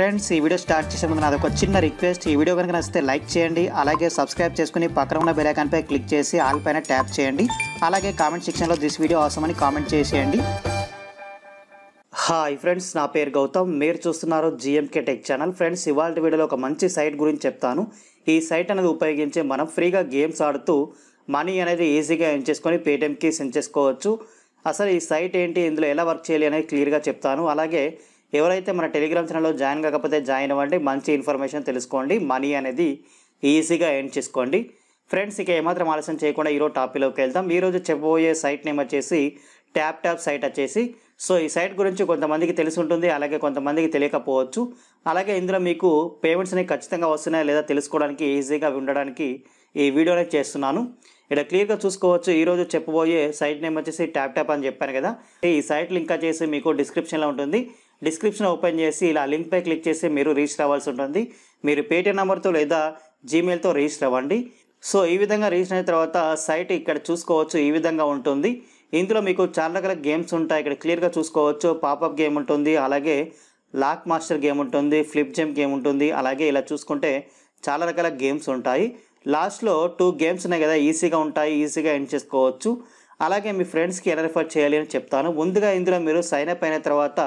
friends ఈ video start చేసే ముందు ఒక చిన్న రిక్వెస్ట్ ఈ వీడియో కనుక నచ్చితే లైక్ చేయండి అలాగే సబ్స్క్రైబ్ చేసుకుని పక్కన ఉన్న బెలైకాన్పై క్లిక్ చేసి ఆల్ పైన ట్యాప్ చేయండి అలాగే కామెంట్ సెక్షన్లో దిస్ వీడియో అవసరం అని కామెంట్ చేసేయండి హాయ్ ఫ్రెండ్స్ నా పేరు గౌతమ్ మీరు చూస్తున్నారు జిఎంకే టెక్ ఛానల్ ఫ్రెండ్స్ ఇవాళ వీడియోలో ఒక మంచి సైట్ గురించి చెప్తాను ఈ సైట్ అనేది ఉపయోగించి మనం ఫ్రీగా గేమ్స్ ఆడుతూ మనీ అనేది ఈజీగా ఎన్ చేసుకొని పేటిఎంకి సెండ్ చేసుకోవచ్చు అసలు ఈ సైట్ ఏంటి ఇందులో ఎలా వర్క్ చేయాలి అనేది క్లియర్గా చెప్తాను అలాగే ఎవరైతే మన టెలిగ్రామ్ ఛానల్లో జాయిన్ కాకపోతే జాయిన్ అవ్వండి మంచి ఇన్ఫర్మేషన్ తెలుసుకోండి మనీ అనేది ఈజీగా ఎండ్ చేసుకోండి ఫ్రెండ్స్ ఇక ఏమాత్రం ఆలస్యం చేయకుండా ఈరోజు టాపిక్లోకి వెళ్తాం ఈరోజు చెప్పబోయే సైట్ నేమ్ వచ్చేసి ట్యాప్ ట్యాప్ సైట్ వచ్చేసి సో ఈ సైట్ గురించి కొంతమందికి తెలిసి ఉంటుంది అలాగే కొంతమందికి తెలియకపోవచ్చు అలాగే ఇందులో మీకు పేమెంట్స్ అనేవి ఖచ్చితంగా వస్తున్నాయా లేదా తెలుసుకోవడానికి ఈజీగా ఉండడానికి ఈ వీడియోనే చేస్తున్నాను ఇక్కడ క్లియర్గా చూసుకోవచ్చు ఈరోజు చెప్పబోయే సైట్ నేమ్ వచ్చేసి ట్యాప్ ట్యాప్ అని చెప్పాను కదా ఈ సైట్ లింక్ వచ్చేసి మీకు డిస్క్రిప్షన్లో ఉంటుంది డిస్క్రిప్షన్ ఓపెన్ చేసి ఇలా లింక్పై క్లిక్ చేసి మీరు రిజిస్టర్ అవ్వాల్సి ఉంటుంది మీరు పేటీఎం నెంబర్తో లేదా జీమెయిల్తో రిజిస్టర్ అవ్వండి సో ఈ విధంగా రిజిస్టర్ అయిన తర్వాత సైట్ ఇక్కడ చూసుకోవచ్చు ఈ విధంగా ఉంటుంది ఇందులో మీకు చాలా రకాల గేమ్స్ ఉంటాయి ఇక్కడ క్లియర్గా చూసుకోవచ్చు పాపప్ గేమ్ ఉంటుంది అలాగే లాక్ మాస్టర్ గేమ్ ఉంటుంది ఫ్లిప్ జంప్ గేమ్ ఉంటుంది అలాగే ఇలా చూసుకుంటే చాలా రకాల గేమ్స్ ఉంటాయి లాస్ట్లో టూ గేమ్స్ ఉన్నాయి కదా ఈజీగా ఉంటాయి ఈజీగా ఎండ్ చేసుకోవచ్చు అలాగే మీ ఫ్రెండ్స్కి ఎలా రిఫర్ చేయాలి అని చెప్తాను ముందుగా ఇందులో మీరు సైన్ అప్ అయిన తర్వాత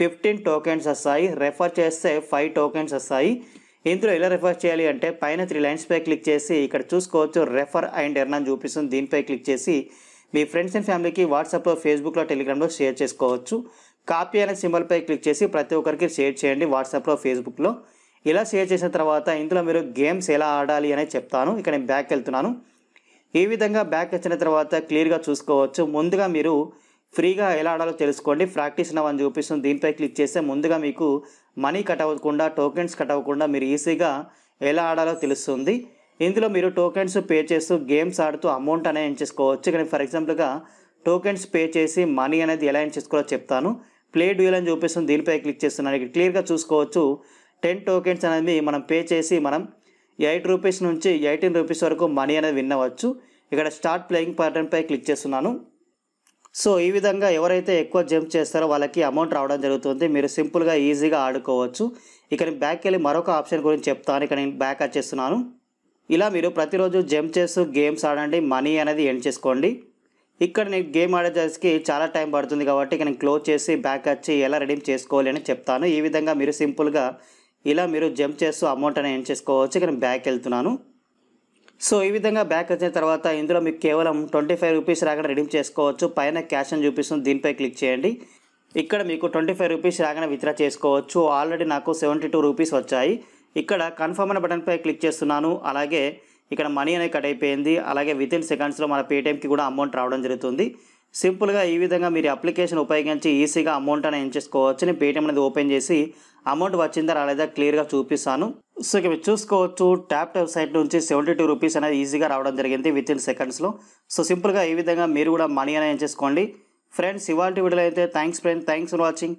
ఫిఫ్టీన్ టోకెన్స్ వస్తాయి రెఫర్ చేస్తే ఫైవ్ టోకెన్స్ వస్తాయి ఇందులో ఎలా రెఫర్ చేయాలి అంటే పైన త్రీ లైన్స్పై క్లిక్ చేసి ఇక్కడ చూసుకోవచ్చు రెఫర్ అండ్ ఎర్న్ అని చూపిస్తుంది దీనిపై క్లిక్ చేసి మీ ఫ్రెండ్స్ అండ్ ఫ్యామిలీకి వాట్సాప్లో ఫేస్బుక్లో టెలిగ్రామ్లో షేర్ చేసుకోవచ్చు కాపీ అనే సింబల్పై క్లిక్ చేసి ప్రతి ఒక్కరికి షేర్ చేయండి వాట్సాప్లో ఫేస్బుక్లో ఇలా షేర్ చేసిన తర్వాత ఇందులో మీరు గేమ్స్ ఎలా ఆడాలి అనేది చెప్తాను ఇక్కడ నేను బ్యాక్ వెళ్తున్నాను ఈ విధంగా బ్యాక్ వచ్చిన తర్వాత క్లియర్గా చూసుకోవచ్చు ముందుగా మీరు ఫ్రీగా ఎలా ఆడాలో తెలుసుకోండి ప్రాక్టీస్ నవ్ అని చూపిస్తుంది దీనిపై క్లిక్ చేస్తే ముందుగా మీకు మనీ కట్ అవ్వకుండా టోకెన్స్ కట్ అవ్వకుండా మీరు ఈజీగా ఎలా ఆడాలో తెలుస్తుంది ఇందులో మీరు టోకెన్స్ పే చేస్తూ గేమ్స్ ఆడుతూ అమౌంట్ అనేది ఎంచేసుకోవచ్చు కానీ ఫర్ ఎగ్జాంపుల్గా టోకెన్స్ పే చేసి మనీ అనేది ఎలా ఎంచేసుకోవాలో చెప్తాను ప్లే డ్యూల్ అని చూపిస్తుంది దీనిపై క్లిక్ చేస్తున్నాను ఇక్కడ క్లియర్గా చూసుకోవచ్చు టెన్ టోకెన్స్ అనేది మనం పే చేసి మనం ఎయిట్ రూపీస్ నుంచి ఎయిటీన్ రూపీస్ వరకు మనీ అనేది విన్నవచ్చు ఇక్కడ స్టార్ట్ ప్లేయింగ్ పై క్లిక్ చేస్తున్నాను సో ఈ విధంగా ఎవరైతే ఎక్కువ జంప్ చేస్తారో వాళ్ళకి అమౌంట్ రావడం జరుగుతుంది మీరు సింపుల్గా ఈజీగా ఆడుకోవచ్చు ఇక నేను బ్యాక్ వెళ్ళి మరొక ఆప్షన్ గురించి చెప్తాను ఇక నేను బ్యాక్ వచ్చేస్తున్నాను ఇలా మీరు ప్రతిరోజు జంప్ చేస్తూ గేమ్స్ ఆడండి మనీ అనేది ఎండ్ చేసుకోండి ఇక్కడ నేను గేమ్ ఆడేసరికి చాలా టైం పడుతుంది కాబట్టి ఇక నేను క్లోజ్ చేసి బ్యాక్ వచ్చి ఎలా రెడీమ్ చేసుకోవాలి అని చెప్తాను ఈ విధంగా మీరు సింపుల్గా ఇలా మీరు జంప్ చేస్తూ అమౌంట్ అనేది ఎండ్ చేసుకోవచ్చు ఇక నేను బ్యాక్ వెళ్తున్నాను సో ఈ విధంగా బ్యాక్ వచ్చిన తర్వాత ఇందులో మీకు కేవలం ట్వంటీ ఫైవ్ రూపీస్ రాగానే రిడీమ్ చేసుకోవచ్చు పైన క్యాష్ అని చూపిస్తుంది దీనిపై క్లిక్ చేయండి ఇక్కడ మీకు ట్వంటీ ఫైవ్ రూపీస్ రాగానే విత్డ్రా చేసుకోవచ్చు ఆల్రెడీ నాకు సెవెంటీ టూ రూపీస్ వచ్చాయి ఇక్కడ కన్ఫర్మ్ అనే బటన్పై క్లిక్ చేస్తున్నాను అలాగే ఇక్కడ మనీ అనేది కట్ అయిపోయింది అలాగే విత్ ఇన్ సెకండ్స్లో మన పేటిఎంకి కూడా అమౌంట్ రావడం జరుగుతుంది సింపుల్గా ఈ విధంగా మీరు అప్లికేషన్ ఉపయోగించి ఈజీగా అమౌంట్ అని ఏం చేసుకోవచ్చు నేను పేటిఎం అనేది ఓపెన్ చేసి అమౌంట్ వచ్చిందా రాలేదా క్లియర్గా చూపిస్తాను సో ఇక మీరు చూసుకోవచ్చు ట్యాప్ వెబ్సైట్ నుంచి సెవెంటీ టూ రూపీస్ అనేది ఈజీగా రావడం జరిగింది విత్ ఇన్ సెకండ్స్లో సో సింపుల్గా ఈ విధంగా మీరు కూడా మనీ అనేది ఏం చేసుకోండి ఫ్రెండ్స్ ఇవాళ వీడియోలో అయితే thanks friend thanks for watching